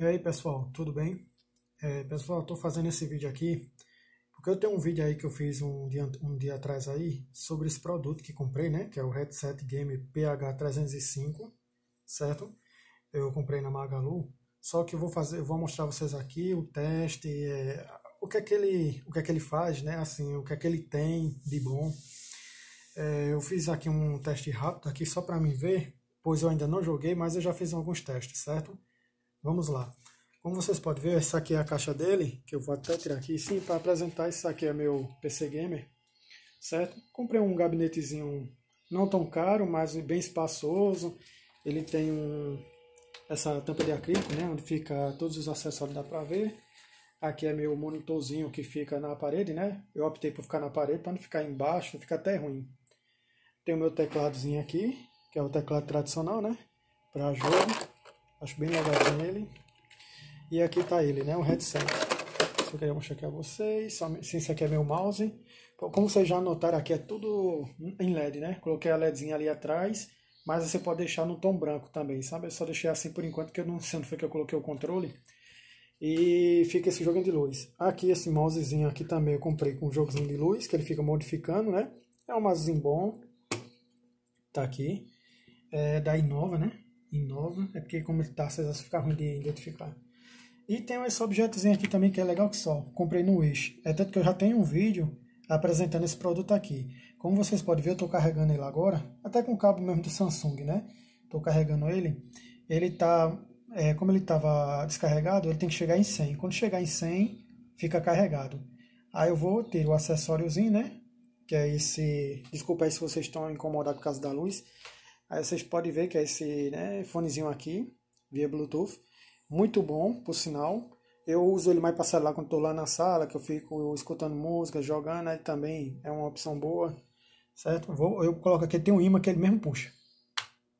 E aí pessoal, tudo bem? É, pessoal, estou fazendo esse vídeo aqui porque eu tenho um vídeo aí que eu fiz um dia, um dia atrás aí sobre esse produto que comprei, né? Que é o headset game PH305, certo? Eu comprei na Magalu. Só que eu vou fazer, eu vou mostrar vocês aqui o teste, é, o que é que ele, o que é que ele faz, né? Assim, o que é que ele tem de bom. É, eu fiz aqui um teste rápido aqui só para me ver, pois eu ainda não joguei, mas eu já fiz alguns testes, certo? Vamos lá. Como vocês podem ver, essa aqui é a caixa dele, que eu vou até tirar aqui sim para apresentar. Isso aqui é meu PC Gamer, certo? Comprei um gabinetezinho não tão caro, mas bem espaçoso. Ele tem um, essa tampa de acrílico, né, onde fica todos os acessórios, dá para ver. Aqui é meu monitorzinho que fica na parede, né? Eu optei por ficar na parede para não ficar embaixo, fica até ruim. Tem o meu tecladozinho aqui, que é o teclado tradicional, né? Para jogo. Acho bem legalzinho ele. E aqui tá ele, né? O headset. Só eu queria mostrar aqui a vocês. Se esse aqui é meu mouse. Então, como vocês já notaram aqui, é tudo em LED, né? Coloquei a LEDzinha ali atrás. Mas você pode deixar no tom branco também, sabe? Eu só deixei assim por enquanto, que eu não sei onde foi que eu coloquei o controle. E fica esse jogo de luz. Aqui, esse mousezinho aqui também eu comprei com um jogozinho de luz, que ele fica modificando, né? É um mousezinho bom. Tá aqui. É da Inova, né? Inova É porque como ele tá, vocês ficar ruim de identificar. E tem esse objetozinho aqui também que é legal que só. Comprei no Wish. É tanto que eu já tenho um vídeo apresentando esse produto aqui. Como vocês podem ver, eu estou carregando ele agora, até com o cabo mesmo do Samsung, né? Estou carregando ele. Ele tá, é, como ele estava descarregado, ele tem que chegar em 100. Quando chegar em 100, fica carregado. Aí eu vou ter o acessóriozinho, né? Que é esse... Desculpa aí se vocês estão incomodados por causa da luz. Aí vocês podem ver que é esse né, fonezinho aqui, via Bluetooth. Muito bom, por sinal. Eu uso ele mais para celular quando estou lá na sala, que eu fico escutando música, jogando, aí também é uma opção boa, certo? Vou, eu coloco aqui, tem um imã que ele mesmo puxa.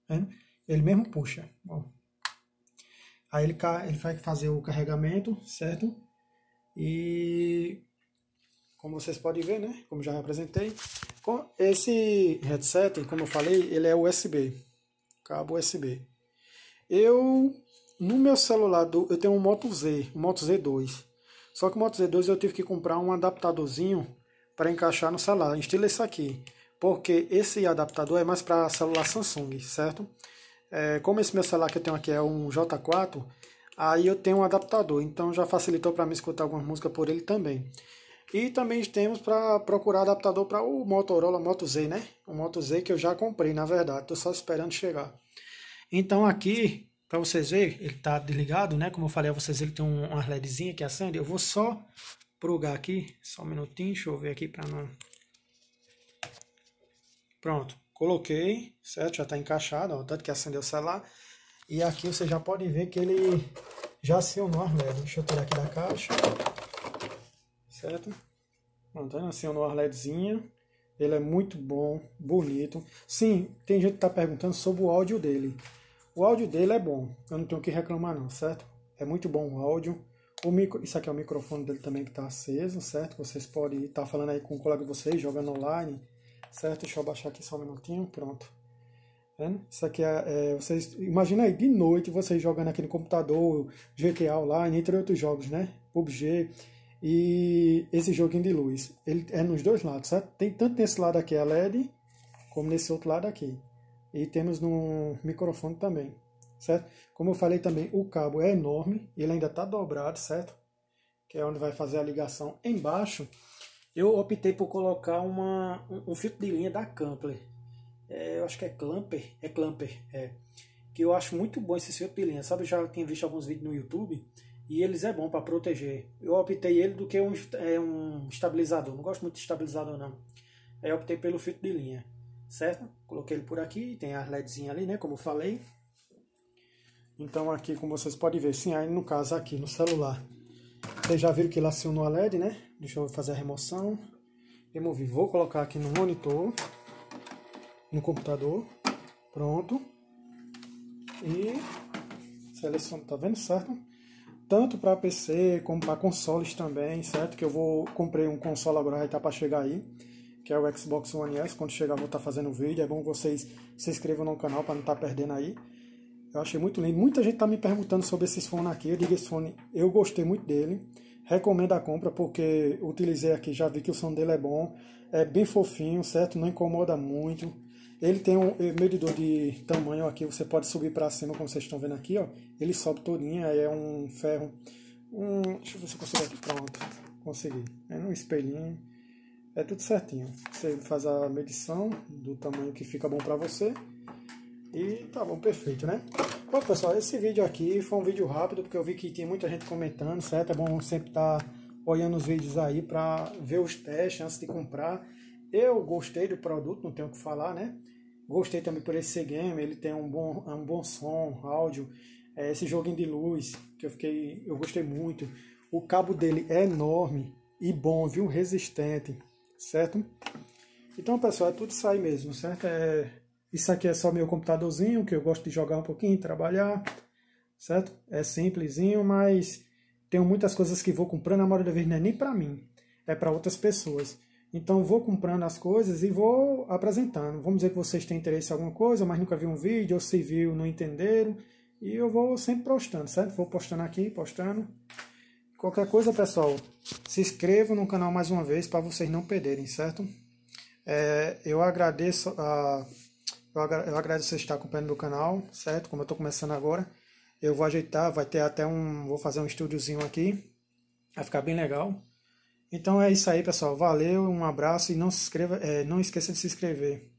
Né? Ele mesmo puxa. Aí ele, ele vai fazer o carregamento, certo? E como vocês podem ver, né, como já apresentei, esse headset, como eu falei, ele é USB, cabo USB. Eu, no meu celular, do, eu tenho um Moto Z, um Moto Z2, só que o Moto Z2 eu tive que comprar um adaptadorzinho para encaixar no celular, estilo esse aqui, porque esse adaptador é mais para celular Samsung, certo? É, como esse meu celular que eu tenho aqui é um J4, aí eu tenho um adaptador, então já facilitou para mim escutar algumas músicas por ele também. E também temos para procurar adaptador para o Motorola Moto Z, né? O Moto Z que eu já comprei, na verdade, estou só esperando chegar. Então aqui, para vocês verem, ele está desligado, né? Como eu falei a vocês, ele tem um, uma LEDzinha que acende. Eu vou só plugar aqui, só um minutinho, deixa eu ver aqui para não... Pronto, coloquei, certo? Já está encaixado, ó, tanto que acendeu o celular. E aqui você já pode ver que ele já acionou as LEDs. Deixa eu tirar aqui da caixa certo? Pronto, tá nasceu no Ele é muito bom, bonito. Sim, tem gente que está perguntando sobre o áudio dele. O áudio dele é bom, eu não tenho que reclamar não, certo? É muito bom o áudio. O micro, isso aqui é o microfone dele também que está aceso, certo? Vocês podem estar tá falando aí com o colega de vocês, jogando online, certo? Deixa eu abaixar aqui só um minutinho, pronto. É, isso aqui é, é, vocês imagina aí de noite vocês jogando aqui no computador, GTA Online, entre outros jogos, né? PUBG, e esse joguinho de luz, ele é nos dois lados, certo? Tem tanto nesse lado aqui a LED, como nesse outro lado aqui. E temos no microfone também, certo? Como eu falei também, o cabo é enorme, ele ainda está dobrado, certo? Que é onde vai fazer a ligação embaixo. Eu optei por colocar uma, um, filtro de linha da Clamper. É, eu acho que é Clamper, é Clamper, é. Que eu acho muito bom esse filtro de linha, sabe? Eu já tinha visto alguns vídeos no YouTube e eles é bom para proteger. Eu optei ele do que um, é, um estabilizador. Não gosto muito de estabilizador, não. Aí optei pelo filtro de linha, certo? Coloquei ele por aqui, tem as LEDzinha ali, né, como eu falei. Então aqui, como vocês podem ver, sim, aí no caso aqui no celular. Vocês já viram que ele acionou a LED, né? Deixa eu fazer a remoção. Removi. Vou colocar aqui no monitor, no computador. Pronto. E seleciono, tá vendo certo? tanto para PC como para consoles também, certo? Que eu vou comprei um console agora vai tá para chegar aí, que é o Xbox One S. Quando chegar vou estar tá fazendo vídeo. É bom vocês se inscrevam no canal para não estar tá perdendo aí. Eu achei muito lindo. Muita gente tá me perguntando sobre esse fone aqui. Eu digo esse fone, eu gostei muito dele. Recomendo a compra porque utilizei aqui, já vi que o som dele é bom, é bem fofinho, certo? Não incomoda muito ele tem um é, medidor de tamanho aqui, você pode subir para cima, como vocês estão vendo aqui, ó. Ele sobe todinho, aí é um ferro, um... Deixa eu ver se eu consigo aqui, pronto, consegui. É um espelhinho, é tudo certinho. Você faz a medição do tamanho que fica bom para você. E tá bom, perfeito, né? Bom, pessoal, esse vídeo aqui foi um vídeo rápido, porque eu vi que tem muita gente comentando, certo? É bom sempre estar tá olhando os vídeos aí para ver os testes antes de comprar. Eu gostei do produto, não tenho o que falar, né? Gostei também por esse game, ele tem um bom, um bom som, áudio, é, esse joguinho de luz que eu fiquei, eu gostei muito. O cabo dele é enorme e bom, viu? Resistente, certo? Então, pessoal, é tudo isso aí mesmo, certo? É, isso aqui é só meu computadorzinho, que eu gosto de jogar um pouquinho, trabalhar, certo? É simplesinho, mas tenho muitas coisas que vou comprando, a maioria da vez não é nem para mim, é para outras pessoas. Então vou comprando as coisas e vou apresentando. Vamos dizer que vocês têm interesse em alguma coisa, mas nunca viu um vídeo, ou se viu, não entenderam. E eu vou sempre postando, certo? Vou postando aqui, postando. Qualquer coisa, pessoal, se inscrevam no canal mais uma vez para vocês não perderem, certo? É, eu agradeço a. Eu, agra, eu agradeço você estar acompanhando meu canal, certo? Como eu estou começando agora, eu vou ajeitar, vai ter até um. Vou fazer um estúdiozinho aqui. Vai ficar bem legal. Então é isso aí, pessoal. Valeu, um abraço e não, se inscreva, é, não esqueça de se inscrever.